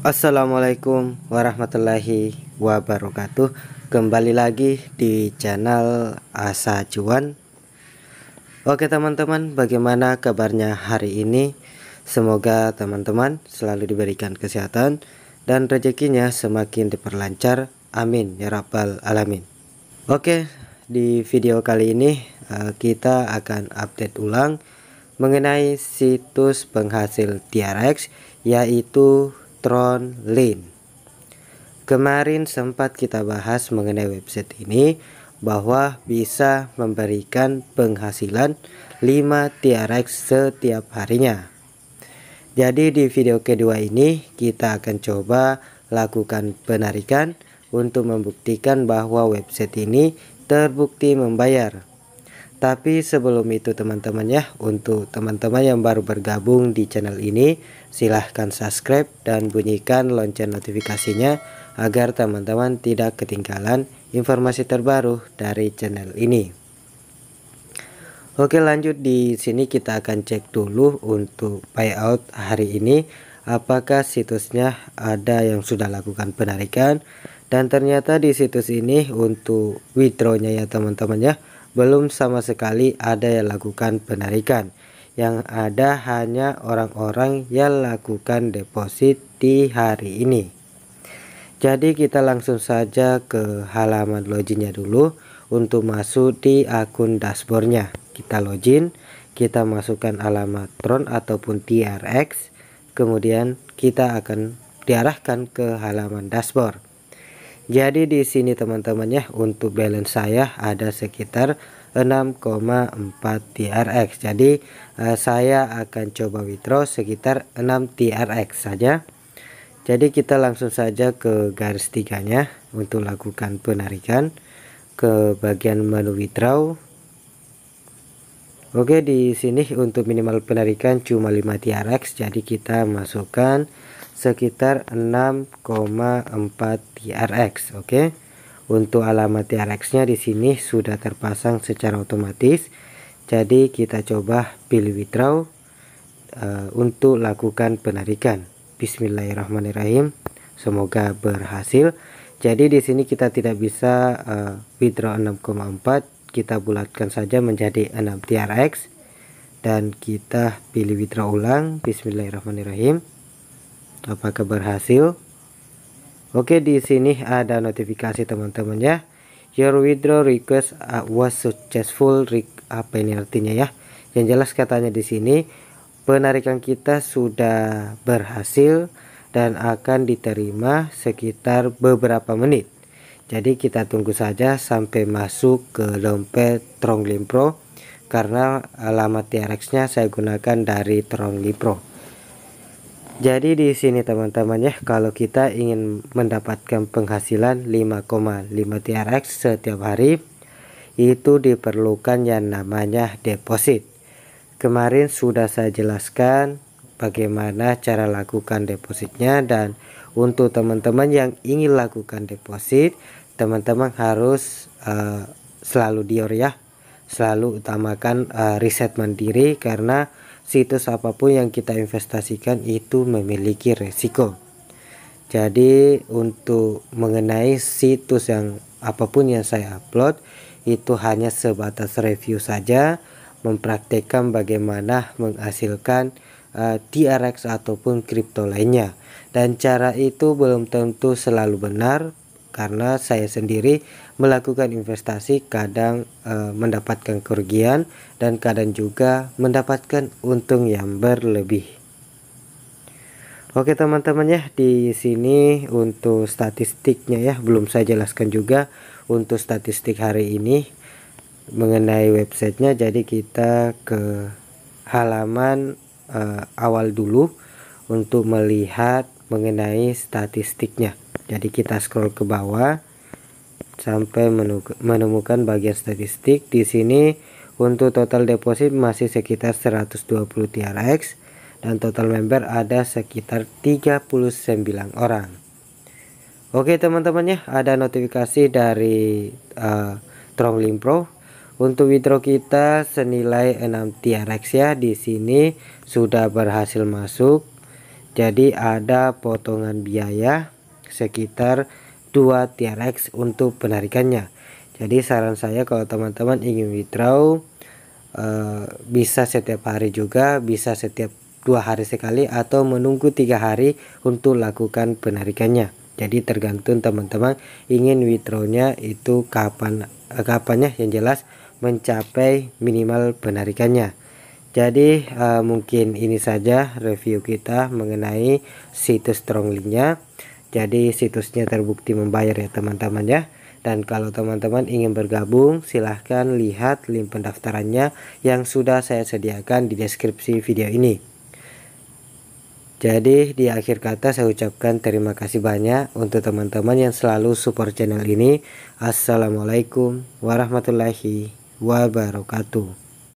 Assalamualaikum warahmatullahi wabarakatuh Kembali lagi di channel Asa Cuan Oke teman-teman bagaimana kabarnya hari ini Semoga teman-teman selalu diberikan kesehatan Dan rezekinya semakin diperlancar Amin ya Rabbal Alamin Oke di video kali ini eh, kita akan update ulang mengenai situs penghasil TRX yaitu Tron Lane. Kemarin sempat kita bahas mengenai website ini bahwa bisa memberikan penghasilan 5 TRX setiap harinya. Jadi di video kedua ini kita akan coba lakukan penarikan untuk membuktikan bahwa website ini terbukti membayar. Tapi sebelum itu teman-teman ya, untuk teman-teman yang baru bergabung di channel ini, silahkan subscribe dan bunyikan lonceng notifikasinya agar teman-teman tidak ketinggalan informasi terbaru dari channel ini. Oke lanjut di sini kita akan cek dulu untuk payout hari ini apakah situsnya ada yang sudah lakukan penarikan dan ternyata di situs ini untuk withdrawnya ya teman-teman ya belum sama sekali ada yang lakukan penarikan. Yang ada hanya orang-orang yang lakukan deposit di hari ini. Jadi kita langsung saja ke halaman loginnya dulu untuk masuk di akun dashboardnya. Kita login, kita masukkan alamat Tron ataupun TRX, kemudian kita akan diarahkan ke halaman dashboard. Jadi di sini teman-teman ya untuk balance saya ada sekitar 6,4 TRX. Jadi eh, saya akan coba withdraw sekitar 6 TRX saja. Jadi kita langsung saja ke garis tiganya untuk lakukan penarikan ke bagian menu withdraw. Oke di sini untuk minimal penarikan cuma 5 TRX jadi kita masukkan sekitar 6,4 TRX oke okay? untuk alamat TRX nya di sini sudah terpasang secara otomatis jadi kita coba pilih withdraw uh, eh, untuk lakukan penarikan Bismillahirrahmanirrahim semoga berhasil jadi di sini kita tidak bisa uh, withdraw 6,4 kita bulatkan saja menjadi 6 TRX dan kita pilih withdraw ulang Bismillahirrahmanirrahim apakah berhasil Oke di sini ada notifikasi teman-teman ya your withdraw request uh, was successful apa ini artinya ya yang jelas katanya di sini penarikan kita sudah berhasil dan akan diterima sekitar beberapa menit jadi kita tunggu saja sampai masuk ke dompet Tronglin Pro karena alamat TRX nya saya gunakan dari Tronglin Pro jadi di sini teman-teman ya, kalau kita ingin mendapatkan penghasilan 5,5 TRX setiap hari, itu diperlukan yang namanya deposit. Kemarin sudah saya jelaskan bagaimana cara lakukan depositnya dan untuk teman-teman yang ingin lakukan deposit, teman-teman harus uh, selalu dior ya, selalu utamakan uh, riset mandiri karena situs apapun yang kita investasikan itu memiliki resiko. Jadi untuk mengenai situs yang apapun yang saya upload itu hanya sebatas review saja mempraktekkan bagaimana menghasilkan uh, eh, TRX ataupun kripto lainnya dan cara itu belum tentu selalu benar karena saya sendiri melakukan investasi kadang e, mendapatkan kerugian dan kadang juga mendapatkan untung yang berlebih. Oke teman-teman ya di sini untuk statistiknya ya belum saya jelaskan juga untuk statistik hari ini mengenai websitenya jadi kita ke halaman e, awal dulu untuk melihat mengenai statistiknya jadi kita scroll ke bawah sampai menemukan bagian statistik di sini untuk total deposit masih sekitar 120 TRX dan total member ada sekitar 39 orang Oke teman-teman ya ada notifikasi dari uh, Pro untuk withdraw kita senilai 6 TRX ya di sini sudah berhasil masuk jadi ada potongan biaya sekitar 2 TRX untuk penarikannya jadi saran saya kalau teman-teman ingin withdraw eh, bisa setiap hari juga bisa setiap dua hari sekali atau menunggu tiga hari untuk lakukan penarikannya jadi tergantung teman-teman ingin withdrawnya itu kapan eh, kapannya yang jelas mencapai minimal penarikannya jadi eh, mungkin ini saja review kita mengenai situs stronglinknya nya jadi situsnya terbukti membayar ya teman-teman ya dan kalau teman-teman ingin bergabung silahkan lihat link pendaftarannya yang sudah saya sediakan di deskripsi video ini jadi di akhir kata saya ucapkan terima kasih banyak untuk teman-teman yang selalu support channel ini assalamualaikum warahmatullahi wabarakatuh